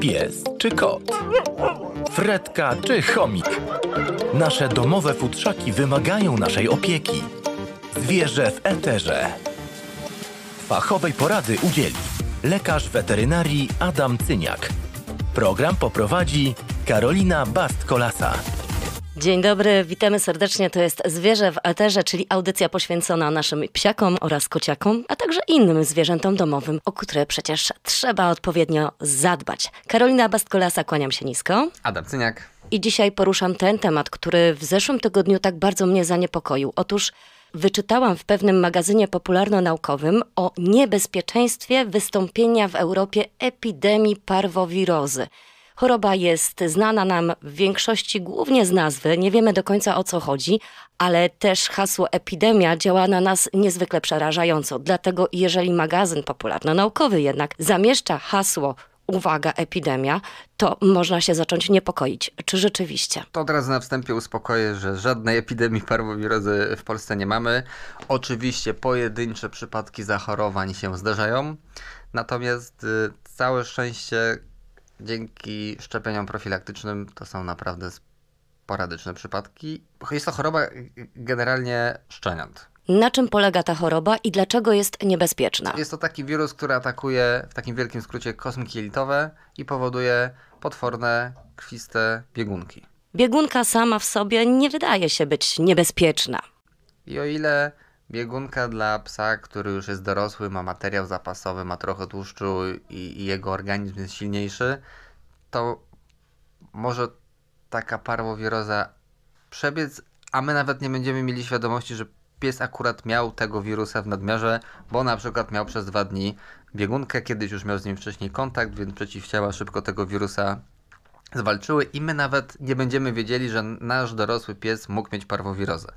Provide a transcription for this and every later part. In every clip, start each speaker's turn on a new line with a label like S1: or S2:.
S1: Pies czy kot? Fredka czy chomik? Nasze domowe futrzaki wymagają naszej opieki. Zwierzę w eterze. Fachowej porady udzieli lekarz weterynarii Adam Cyniak. Program poprowadzi Karolina Bast-Kolasa. Dzień dobry, witamy serdecznie. To jest Zwierzę w aterze, czyli audycja poświęcona naszym psiakom oraz kociakom, a także innym zwierzętom domowym, o które przecież trzeba odpowiednio zadbać. Karolina Bastkolasa, kłaniam się nisko.
S2: Adam Cyniak.
S1: I dzisiaj poruszam ten temat, który w zeszłym tygodniu tak bardzo mnie zaniepokoił. Otóż wyczytałam w pewnym magazynie popularno-naukowym o niebezpieczeństwie wystąpienia w Europie epidemii parwowirozy – Choroba jest znana nam w większości głównie z nazwy, nie wiemy do końca o co chodzi, ale też hasło epidemia działa na nas niezwykle przerażająco. Dlatego jeżeli magazyn popularno-naukowy jednak zamieszcza hasło uwaga, epidemia, to można się zacząć niepokoić. Czy rzeczywiście?
S2: To od razu na wstępie uspokoję, że żadnej epidemii parwowirozy w Polsce nie mamy. Oczywiście pojedyncze przypadki zachorowań się zdarzają. Natomiast y, całe szczęście dzięki szczepieniom profilaktycznym to są naprawdę sporadyczne przypadki. Jest to choroba y, y, generalnie szczeniąt. Na czym polega
S1: ta choroba i dlaczego jest niebezpieczna?
S2: Jest to taki wirus, który atakuje w takim wielkim skrócie kosmki jelitowe i powoduje potworne, krwiste biegunki.
S1: Biegunka sama w sobie nie wydaje się być niebezpieczna.
S2: I o ile Biegunka dla psa, który już jest dorosły, ma materiał zapasowy, ma trochę tłuszczu i, i jego organizm jest silniejszy, to może taka parwowiroza przebiec, a my nawet nie będziemy mieli świadomości, że pies akurat miał tego wirusa w nadmiarze, bo na przykład miał przez dwa dni biegunkę, kiedyś już miał z nim wcześniej kontakt, więc przeciwciała szybko tego wirusa zwalczyły i my nawet nie będziemy wiedzieli, że nasz dorosły pies mógł mieć parwowirozę.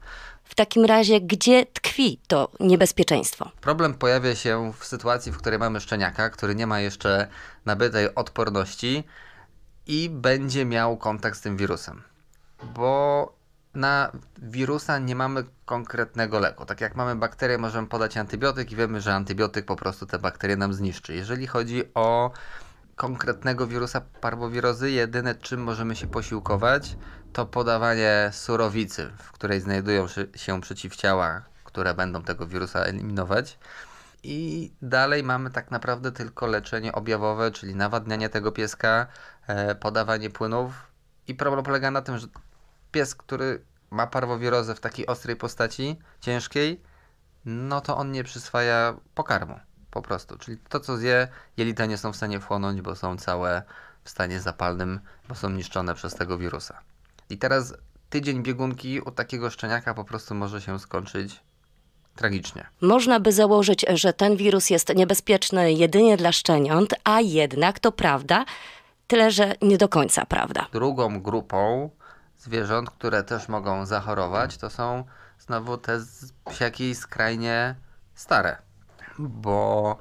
S1: W takim razie, gdzie tkwi to niebezpieczeństwo?
S2: Problem pojawia się w sytuacji, w której mamy szczeniaka, który nie ma jeszcze nabytej odporności i będzie miał kontakt z tym wirusem. Bo na wirusa nie mamy konkretnego leku. Tak jak mamy bakterie, możemy podać antybiotyk i wiemy, że antybiotyk po prostu te bakterie nam zniszczy. Jeżeli chodzi o konkretnego wirusa parwowirozy jedyne czym możemy się posiłkować to podawanie surowicy, w której znajdują się przeciwciała, które będą tego wirusa eliminować. I dalej mamy tak naprawdę tylko leczenie objawowe, czyli nawadnianie tego pieska, e, podawanie płynów. I problem polega na tym, że pies, który ma parwowirozę w takiej ostrej postaci, ciężkiej, no to on nie przyswaja pokarmu. Po prostu. Czyli to, co zje, jelita nie są w stanie wchłonąć, bo są całe w stanie zapalnym, bo są niszczone przez tego wirusa. I teraz tydzień biegunki u takiego szczeniaka po prostu może się skończyć tragicznie.
S1: Można by założyć, że ten wirus jest niebezpieczny jedynie dla szczeniąt, a jednak to prawda, tyle że nie do końca prawda.
S2: Drugą grupą zwierząt, które też mogą zachorować, to są znowu te psiaki skrajnie stare bo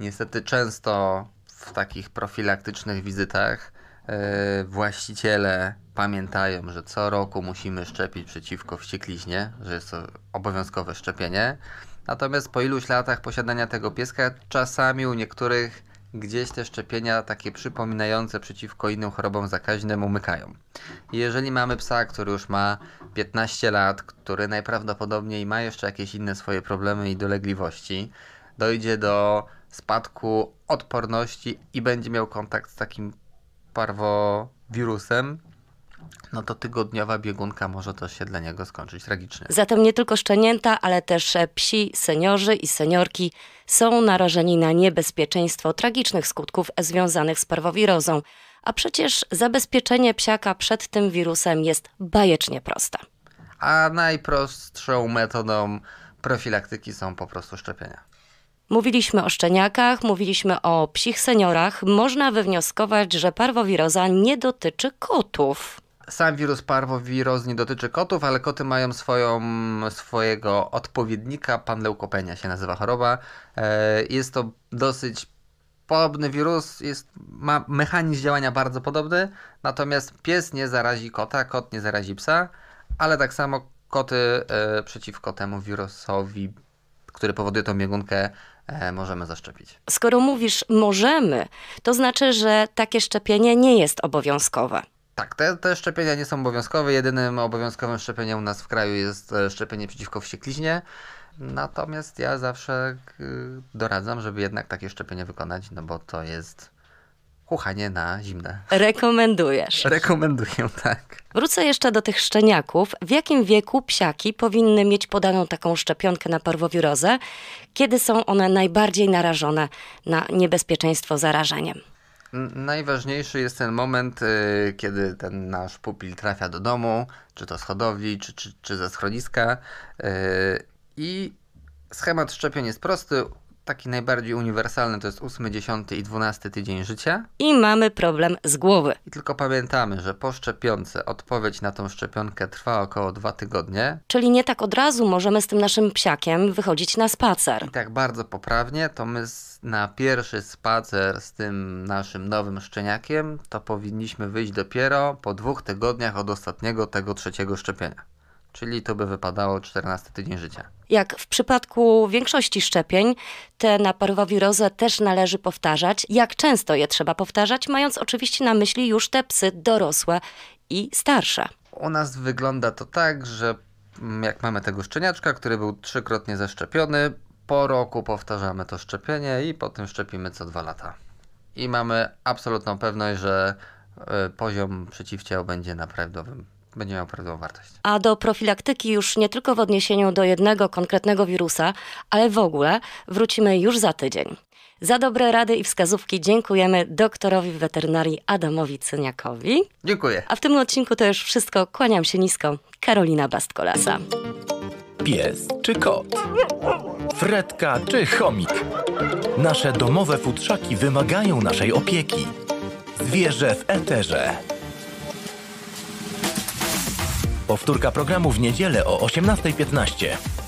S2: niestety często w takich profilaktycznych wizytach e, właściciele pamiętają, że co roku musimy szczepić przeciwko wściekliźnie, że jest to obowiązkowe szczepienie. Natomiast po iluś latach posiadania tego pieska czasami u niektórych gdzieś te szczepienia takie przypominające przeciwko innym chorobom zakaźnym umykają. Jeżeli mamy psa, który już ma 15 lat, który najprawdopodobniej ma jeszcze jakieś inne swoje problemy i dolegliwości, dojdzie do spadku odporności i będzie miał kontakt z takim parwowirusem, no to tygodniowa biegunka może to się dla niego skończyć tragicznie. Zatem
S1: nie tylko szczenięta, ale też e, psi, seniorzy i seniorki są narażeni na niebezpieczeństwo tragicznych skutków związanych z parwowirozą. A przecież zabezpieczenie psiaka przed tym wirusem jest bajecznie proste.
S2: A najprostszą metodą profilaktyki są po prostu szczepienia.
S1: Mówiliśmy o szczeniakach, mówiliśmy o psich seniorach. Można wywnioskować, że parwowiroza nie dotyczy kotów
S2: sam wirus parwowirus nie dotyczy kotów, ale koty mają swoją, swojego odpowiednika, panleukopenia się nazywa choroba. E, jest to dosyć podobny wirus, jest, ma mechanizm działania bardzo podobny, natomiast pies nie zarazi kota, kot nie zarazi psa, ale tak samo koty e, przeciwko temu wirusowi, który powoduje tą biegunkę, e, możemy zaszczepić.
S1: Skoro mówisz możemy, to znaczy, że takie szczepienie nie jest
S2: obowiązkowe. Tak, te, te szczepienia nie są obowiązkowe. Jedynym obowiązkowym szczepieniem u nas w kraju jest e, szczepienie przeciwko wściekliźnie. Natomiast ja zawsze y, doradzam, żeby jednak takie szczepienie wykonać, no bo to jest kuchanie na zimne.
S1: Rekomendujesz. Rekomenduję, tak. Wrócę jeszcze do tych szczeniaków. W jakim wieku psiaki powinny mieć podaną taką szczepionkę na parwowirozę? Kiedy są one najbardziej narażone na niebezpieczeństwo zarażeniem?
S2: Najważniejszy jest ten moment, y, kiedy ten nasz pupil trafia do domu, czy to z hodowli, czy, czy, czy ze schroniska. Y, I schemat szczepień jest prosty taki najbardziej uniwersalny to jest 8, 10 i 12 tydzień życia. I mamy problem z głowy. I tylko pamiętamy, że po szczepionce odpowiedź na tą szczepionkę trwa około 2 tygodnie.
S1: Czyli nie tak od razu możemy z tym naszym psiakiem wychodzić
S2: na spacer. I tak bardzo poprawnie, to my na pierwszy spacer z tym naszym nowym szczeniakiem to powinniśmy wyjść dopiero po dwóch tygodniach od ostatniego tego trzeciego szczepienia. Czyli to by wypadało 14 tydzień życia.
S1: Jak w przypadku większości szczepień, te na parowirozę też należy powtarzać. Jak często je trzeba powtarzać, mając oczywiście na myśli już te psy dorosłe i starsze.
S2: U nas wygląda to tak, że mm, jak mamy tego szczeniaczka, który był trzykrotnie zaszczepiony, po roku powtarzamy to szczepienie i potem szczepimy co dwa lata. I mamy absolutną pewność, że e, poziom przeciwciał będzie na prawidłowym będzie miał prawdziwą wartość.
S1: A do profilaktyki już nie tylko w odniesieniu do jednego konkretnego wirusa, ale w ogóle wrócimy już za tydzień. Za dobre rady i wskazówki dziękujemy doktorowi weterynarii Adamowi Cyniakowi. Dziękuję. A w tym odcinku to już wszystko. Kłaniam się nisko. Karolina Bastkolasa.
S2: Pies czy kot?
S1: Fredka czy chomik? Nasze domowe futrzaki wymagają naszej opieki. Zwierzę w eterze.
S2: Powtórka programu w niedzielę o 18.15.